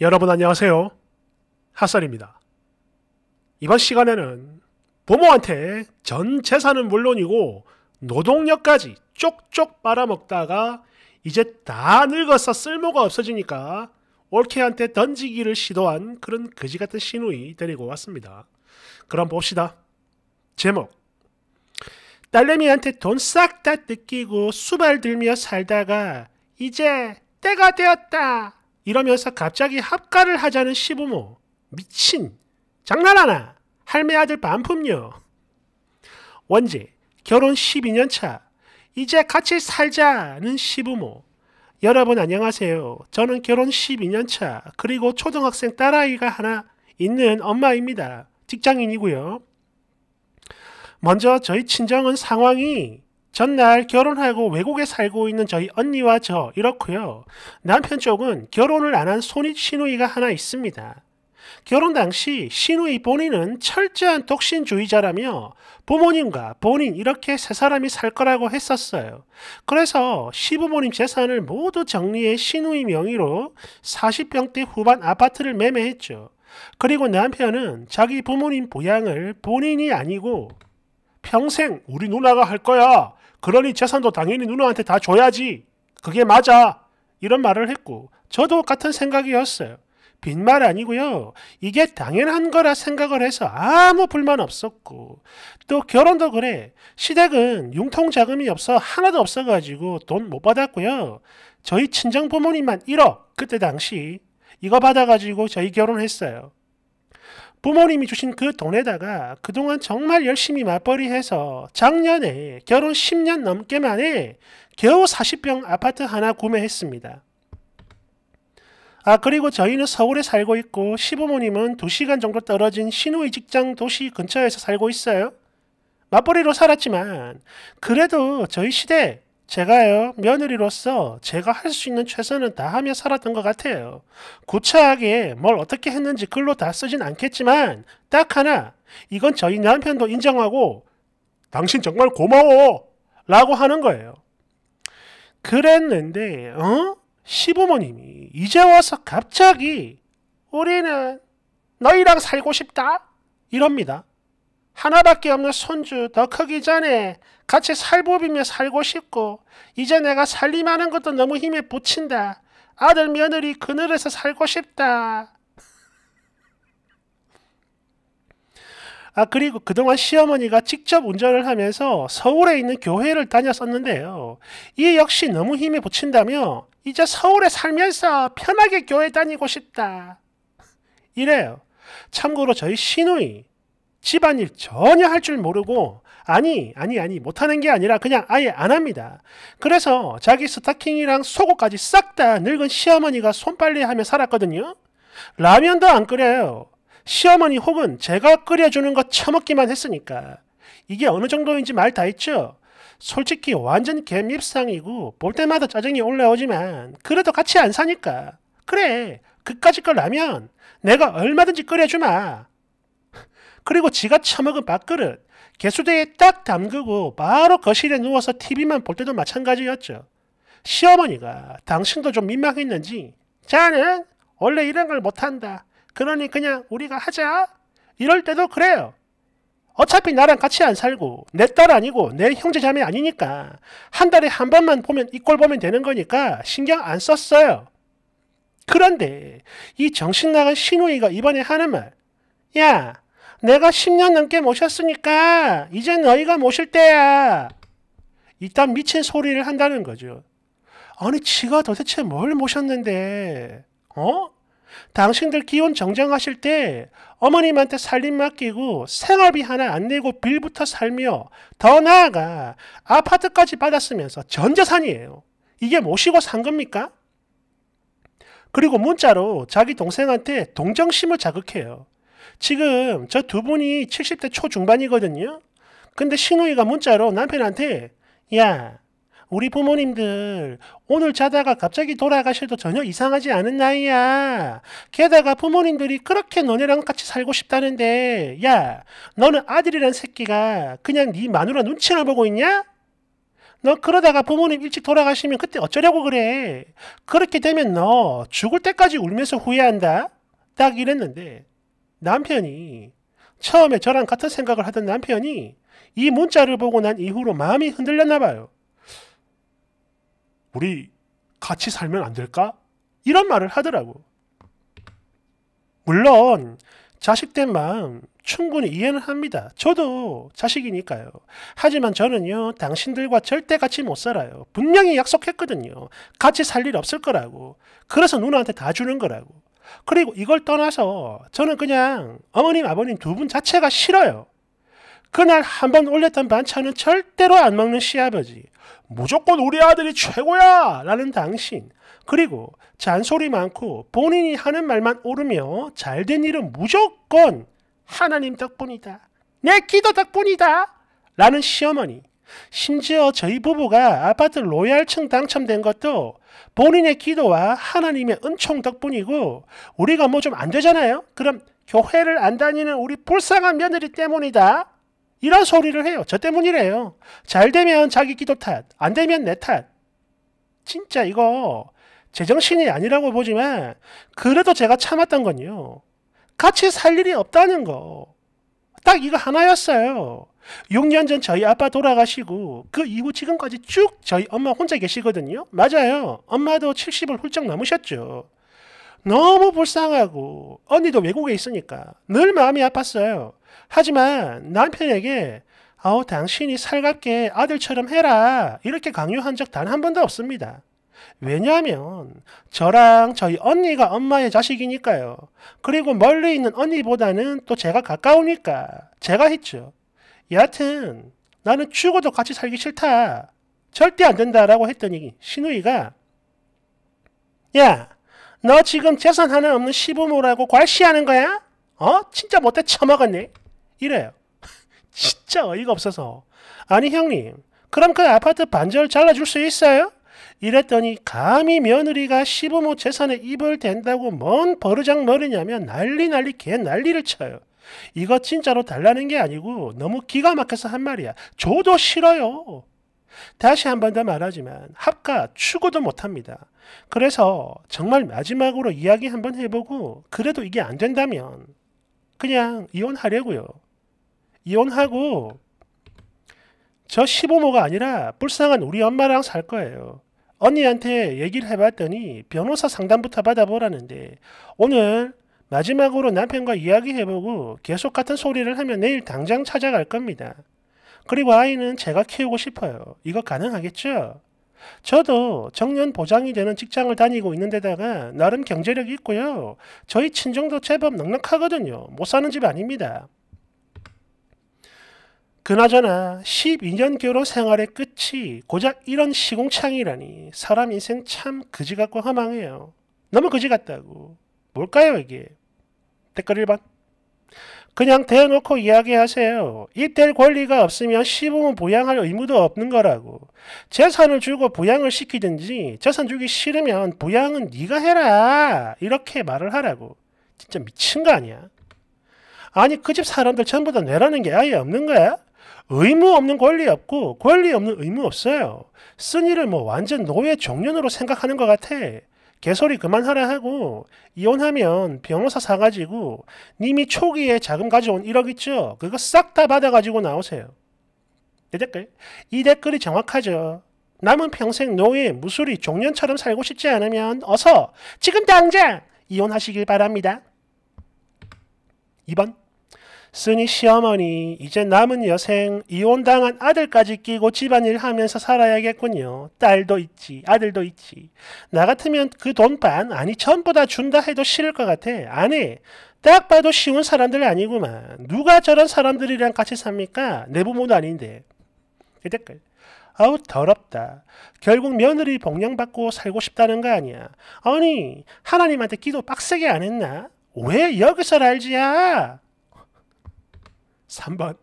여러분 안녕하세요. 핫설입니다. 이번 시간에는 부모한테 전 재산은 물론이고 노동력까지 쪽쪽 빨아먹다가 이제 다 늙어서 쓸모가 없어지니까 올케한테 던지기를 시도한 그런 그지같은 신우이 데리고 왔습니다. 그럼 봅시다. 제목 딸내미한테 돈 싹 다 뜯기고 수발 들며 살다가 이제 때가 되었다. 이러면서 갑자기 합가를 하자는 시부모. 미친. 장난하나. 할매 아들 반품녀. 원제. 결혼 12년 차. 이제 같이 살자는 시부모. 여러분 안녕하세요. 저는 결혼 12년 차 그리고 초등학생 딸아이가 하나 있는 엄마입니다. 직장인이고요. 먼저 저희 친정은 상황이 전날 결혼하고 외국에 살고 있는 저희 언니와 저 이렇고요. 남편 쪽은 결혼을 안 한 손이 시누이가 하나 있습니다. 결혼 당시 시누이 본인은 철저한 독신주의자라며 부모님과 본인 이렇게 세 사람이 살 거라고 했었어요. 그래서 시부모님 재산을 모두 정리해 시누이 명의로 40평대 후반 아파트를 매매했죠. 그리고 남편은 자기 부모님 보양을 본인이 아니고 평생 우리 누나가 할 거야 그러니 재산도 당연히 누나한테 다 줘야지. 그게 맞아. 이런 말을 했고 저도 같은 생각이었어요. 빈말 아니고요. 이게 당연한 거라 생각을 해서 아무 불만 없었고 또 결혼도 그래. 시댁은 융통 자금이 없어 하나도 없어가지고 돈 못 받았고요. 저희 친정 부모님만 1억 그때 당시 이거 받아가지고 저희 결혼했어요. 부모님이 주신 그 돈에다가 그동안 정말 열심히 맞벌이해서 작년에 결혼 10년 넘게 만에 겨우 40평 아파트 하나 구매했습니다. 아 그리고 저희는 서울에 살고 있고 시부모님은 2시간 정도 떨어진 신우의 직장 도시 근처에서 살고 있어요. 맞벌이로 살았지만 그래도 저희 시대 제가요, 며느리로서 제가 할 수 있는 최선은 다 하며 살았던 것 같아요. 구차하게 뭘 어떻게 했는지 글로 다 쓰진 않겠지만, 딱 하나, 이건 저희 남편도 인정하고, 당신 정말 고마워! 라고 하는 거예요. 그랬는데, 어? 시부모님이 이제 와서 갑자기 우리는 너희랑 살고 싶다? 이럽니다. 하나밖에 없는 손주 더 크기 전에 같이 살보비며 살고 싶고 이제 내가 살림하는 것도 너무 힘에 부친다. 아들 며느리 그늘에서 살고 싶다. 아 그리고 그동안 시어머니가 직접 운전을 하면서 서울에 있는 교회를 다녔었는데요. 이 역시 너무 힘에 부친다며 이제 서울에 살면서 편하게 교회 다니고 싶다. 이래요. 참고로 저희 시누이 집안일 전혀 할 줄 모르고 아니 아니 아니 못하는 게 아니라 그냥 아예 안 합니다. 그래서 자기 스타킹이랑 속옷까지 싹 다 늙은 시어머니가 손빨래하며 살았거든요. 라면도 안 끓여요. 시어머니 혹은 제가 끓여주는 것 처먹기만 했으니까 이게 어느 정도인지 말 다했죠 솔직히 완전 갭입상이고 볼 때마다 짜증이 올라오지만 그래도 같이 안 사니까 그래 그까지 걸 라면 내가 얼마든지 끓여주마 그리고 지가 처먹은 밥그릇 개수대에 딱 담그고 바로 거실에 누워서 TV만 볼 때도 마찬가지였죠. 시어머니가 당신도 좀 민망했는지 자는 원래 이런 걸 못한다. 그러니 그냥 우리가 하자. 이럴 때도 그래요. 어차피 나랑 같이 안 살고 내 딸 아니고 내 형제 자매 아니니까 한 달에 한 번만 보면 이꼴 보면 되는 거니까 신경 안 썼어요. 그런데 이 정신 나간 신우이가 이번에 하는 말 야, 내가 10년 넘게 모셨으니까 이제 너희가 모실 때야. 이딴 미친 소리를 한다는 거죠. 아니 지가 도대체 뭘 모셨는데 어? 당신들 기혼 정정하실 때 어머님한테 살림 맡기고 생활비 하나 안 내고 빌부터 살며 더 나아가 아파트까지 받았으면서 전재산이에요. 이게 모시고 산 겁니까? 그리고 문자로 자기 동생한테 동정심을 자극해요. 지금 저 두 분이 70대 초중반이거든요. 근데 신우이가 문자로 남편한테 야 우리 부모님들 오늘 자다가 갑자기 돌아가셔도 전혀 이상하지 않은 나이야. 게다가 부모님들이 그렇게 너네랑 같이 살고 싶다는데 야 너는 아들이란 새끼가 그냥 네 마누라 눈치나 보고 있냐? 너 그러다가 부모님 일찍 돌아가시면 그때 어쩌려고 그래. 그렇게 되면 너 죽을 때까지 울면서 후회한다. 딱 이랬는데 남편이 처음에 저랑 같은 생각을 하던 남편이 이 문자를 보고 난 이후로 마음이 흔들렸나 봐요. 우리 같이 살면 안 될까? 이런 말을 하더라고. 물론 자식된 마음 충분히 이해는 합니다. 저도 자식이니까요. 하지만 저는요, 당신들과 절대 같이 못 살아요. 분명히 약속했거든요. 같이 살 일 없을 거라고. 그래서 누나한테 다 주는 거라고. 그리고 이걸 떠나서 저는 그냥 어머님 아버님 두 분 자체가 싫어요. 그날 한 번 올렸던 반찬은 절대로 안 먹는 시아버지. 무조건 우리 아들이 최고야! 라는 당신. 그리고 잔소리 많고 본인이 하는 말만 오르며 잘된 일은 무조건 하나님 덕분이다. 내 기도 덕분이다. 라는 시어머니. 심지어 저희 부부가 아파트 로얄층 당첨된 것도 본인의 기도와 하나님의 은총 덕분이고 우리가 뭐 좀 안 되잖아요. 그럼 교회를 안 다니는 우리 불쌍한 며느리 때문이다. 이런 소리를 해요. 저 때문이래요. 잘 되면 자기 기도 탓, 안 되면 내 탓. 진짜 이거 제정신이 아니라고 보지만 그래도 제가 참았던 건요. 같이 살 일이 없다는 거. 딱 이거 하나였어요. 6년 전 저희 아빠 돌아가시고 그 이후 지금까지 쭉 저희 엄마 혼자 계시거든요. 맞아요. 엄마도 70을 훌쩍 넘으셨죠. 너무 불쌍하고 언니도 외국에 있으니까 늘 마음이 아팠어요. 하지만 남편에게 아우 당신이 살갑게 아들처럼 해라 이렇게 강요한 적 단 한 번도 없습니다. 왜냐하면 저랑 저희 언니가 엄마의 자식이니까요. 그리고 멀리 있는 언니보다는 또 제가 가까우니까 제가 했죠. 여하튼 나는 죽어도 같이 살기 싫다. 절대 안 된다라고 했더니 신우이가 야, 너 지금 재산 하나 없는 시부모라고 괄시하는 거야? 어? 진짜 못돼 처먹었네? 이래요. 진짜 어이가 없어서 아니 형님 그럼 그 아파트 반절 잘라줄 수 있어요? 이랬더니 감히 며느리가 시부모 재산에 입을 댄다고 뭔 버르장 머리냐며 난리 난리 개 난리를 쳐요. 이거 진짜로 달라는 게 아니고 너무 기가 막혀서 한 말이야. 저도 싫어요. 다시 한 번 더 말하지만 합가 추구도 못합니다. 그래서 정말 마지막으로 이야기 한 번 해보고 그래도 이게 안 된다면 그냥 이혼하려고요. 이혼하고 저 시부모가 아니라 불쌍한 우리 엄마랑 살 거예요. 언니한테 얘기를 해봤더니 변호사 상담부터 받아보라는데 오늘 마지막으로 남편과 이야기해보고 계속 같은 소리를 하면 내일 당장 찾아갈 겁니다. 그리고 아이는 제가 키우고 싶어요. 이거 가능하겠죠? 저도 정년 보장이 되는 직장을 다니고 있는데다가 나름 경제력이 있고요. 저희 친정도 제법 넉넉하거든요. 못 사는 집 아닙니다. 그나저나 12년 교로 생활의 끝이 고작 이런 시공창이라니 사람 인생 참 그지 같고 허망해요. 너무 그지 같다고. 뭘까요 이게? 댓글 1번. 그냥 대놓고 이야기하세요. 이뗄 권리가 없으면 시부모 보양할 의무도 없는 거라고. 재산을 주고 보양을 시키든지 재산 주기 싫으면 보양은 네가 해라. 이렇게 말을 하라고. 진짜 미친 거 아니야? 아니 그 집 사람들 전부 다 내라는 게 아예 없는 거야? 의무 없는 권리 없고 권리 없는 의무 없어요. 쓴이를 뭐 완전 노예 종년으로 생각하는 것 같아. 개소리 그만하라 하고 이혼하면 변호사 사가지고 님이 초기에 자금 가져온 1억 있죠? 그거 싹 다 받아가지고 나오세요. 이 댓글? 이 댓글이 정확하죠. 남은 평생 노예, 무술이 종년처럼 살고 싶지 않으면 어서 지금 당장 이혼하시길 바랍니다. 2번 쓰니 시어머니 이제 남은 여생 이혼당한 아들까지 끼고 집안일 하면서 살아야겠군요. 딸도 있지 아들도 있지. 나 같으면 그 돈 반 아니 전부 다 준다 해도 싫을 것 같아. 안 해. 딱 봐도 쉬운 사람들 아니구만. 누가 저런 사람들이랑 같이 삽니까? 내 부모도 아닌데. 이 댓글. 아우 더럽다. 결국 며느리 복양받고 살고 싶다는 거 아니야. 아니 하나님한테 기도 빡세게 안 했나? 왜 여기서 알지야? 3번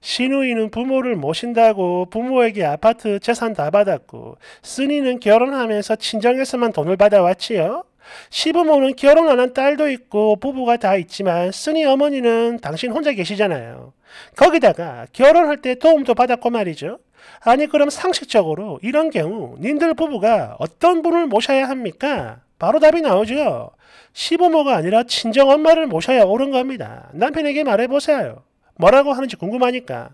신우이는 부모를 모신다고 부모에게 아파트 재산 다 받았고 쓰니는 결혼하면서 친정에서만 돈을 받아왔지요. 시부모는 결혼 안 한 딸도 있고 부부가 다 있지만 쓰니 어머니는 당신 혼자 계시잖아요. 거기다가 결혼할 때 도움도 받았고 말이죠. 아니 그럼 상식적으로 이런 경우 님들 부부가 어떤 분을 모셔야 합니까? 바로 답이 나오죠. 시부모가 아니라 친정엄마를 모셔야 옳은 겁니다. 남편에게 말해보세요. 뭐라고 하는지 궁금하니까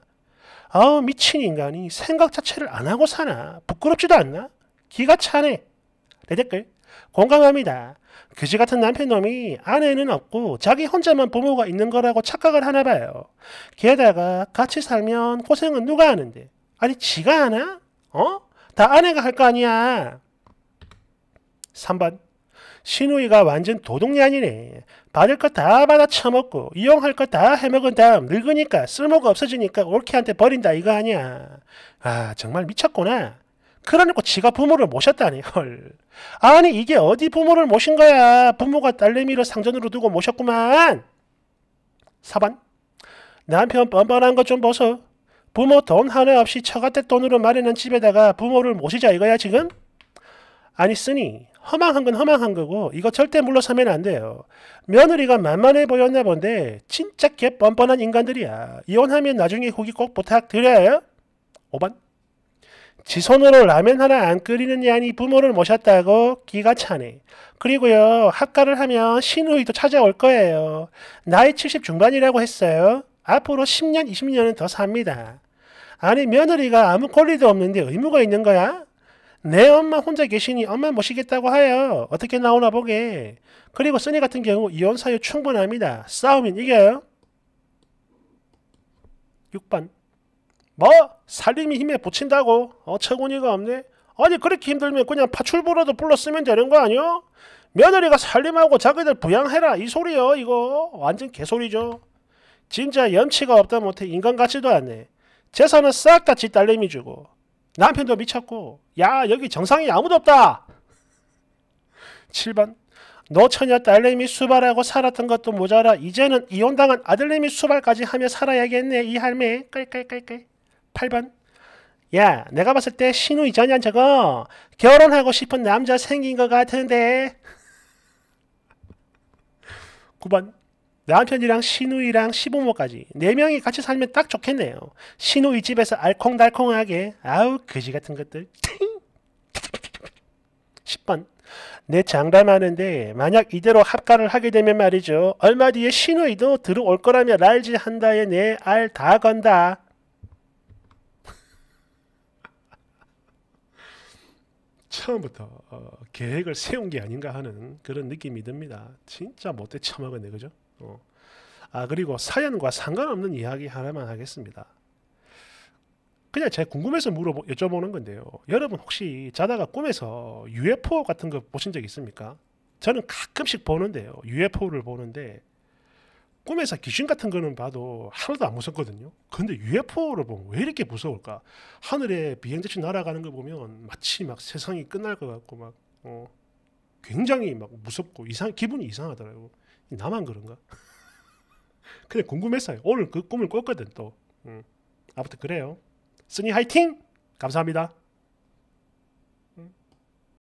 아우 미친 인간이 생각 자체를 안 하고 사나 부끄럽지도 않나 기가 차네 내 댓글 공감합니다 그지 같은 남편놈이 아내는 없고 자기 혼자만 부모가 있는 거라고 착각을 하나 봐요 게다가 같이 살면 고생은 누가 하는데 아니 지가 하나? 어? 다 아내가 할 거 아니야 3번 신우이가 완전 도둑이 아니네. 받을 것다 받아 처먹고 이용할 것다 해먹은 다음 늙으니까 쓸모가 없어지니까 올케한테 버린다 이거 아니야. 아 정말 미쳤구나. 그러놓고 그러니까 지가 부모를 모셨다니 헐. 아니 이게 어디 부모를 모신 거야. 부모가 딸내미를 상전으로 두고 모셨구만. 사반 남편 뻔뻔한 것 좀 보소. 부모 돈 하나 없이 처갓대 돈으로 마련한 집에다가 부모를 모시자 이거야 지금? 아니 쓰니 허망한 건 허망한 거고 이거 절대 물러서면 안 돼요. 며느리가 만만해 보였나 본데 진짜 개 뻔뻔한 인간들이야. 이혼하면 나중에 후기 꼭 부탁드려요. 5번 지 손으로 라면 하나 안 끓이는 양이 부모를 모셨다고 기가 차네. 그리고요 학과를 하면 신우이도 찾아올 거예요. 나이 70 중반이라고 했어요. 앞으로 10년 20년은 더 삽니다. 아니 며느리가 아무 권리도 없는데 의무가 있는 거야? 내 엄마 혼자 계시니 엄마 모시겠다고 하여 어떻게 나오나 보게. 그리고 쓰니 같은 경우 이혼 사유 충분합니다. 싸우면 이겨요. 6번 뭐? 살림이 힘에 붙인다고? 어처구니가 없네. 아니 그렇게 힘들면 그냥 파출부라도 불러쓰면 되는 거 아니요? 며느리가 살림하고 자기들 부양해라 이 소리요 이거 완전 개소리죠. 진짜 염치가 없다 못해 인간 같지도 않네. 재산은 싹 다 지 딸내미 주고 남편도 미쳤고 야 여기 정상이 아무도 없다. 7번 노처녀 딸내미 수발하고 살았던 것도 모자라 이제는 이혼당한 아들내미 수발까지 하며 살아야겠네 이 할매 깔깔깔깔 8번 야 내가 봤을 때 신우 이전이 저거 결혼하고 싶은 남자 생긴 것 같은데 9번 남편이랑 신우이랑 시부모까지 4 명이 같이 살면 딱 좋겠네요. 신우이 집에서 알콩달콩하게 아우 그지 같은 것들. 10번 내 장담하는데 만약 이대로 합가를 하게 되면 말이죠. 얼마 뒤에 신우이도 들어올 거라며 날지 한다에 내 알 다 건다. 처음부터 어, 계획을 세운 게 아닌가 하는 그런 느낌이 듭니다. 진짜 못돼 처먹었네, 그죠? 어. 아 그리고 사연과 상관없는 이야기 하나만 하겠습니다. 그냥 제가 궁금해서 물어보 여쭤보는 건데요. 여러분 혹시 자다가 꿈에서 UFO 같은 거 보신 적 있습니까? 저는 가끔씩 보는데요. UFO를 보는데 꿈에서 귀신 같은 거는 봐도 하나도 안 무섭거든요. 근데 UFO를 보면 왜 이렇게 무서울까? 하늘에 비행제치 날아가는 거 보면 마치 막 세상이 끝날 것 같고 막 어, 굉장히 막 무섭고 이상 기분이 이상하더라고요. 나만 그런가? 그냥 궁금했어요. 오늘 그 꿈을 꿨거든 또. 음. 아무튼 그래요. 스니 화이팅! 감사합니다.